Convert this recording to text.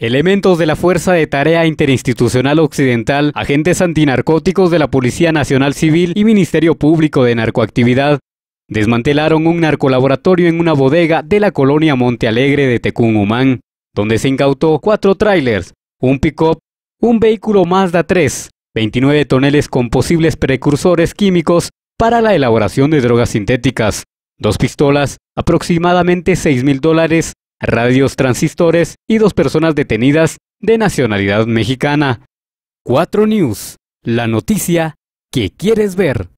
Elementos de la Fuerza de Tarea Interinstitucional Occidental, agentes antinarcóticos de la Policía Nacional Civil y Ministerio Público de Narcoactividad desmantelaron un narcolaboratorio en una bodega de la colonia Monte Alegre de Tecún, donde se incautó cuatro trailers, un pick-up, un vehículo Mazda 3, 29 toneles con posibles precursores químicos para la elaboración de drogas sintéticas, dos pistolas, aproximadamente 6 mil dólares radios transistores y dos personas detenidas de nacionalidad mexicana. 4 News, la noticia que quieres ver.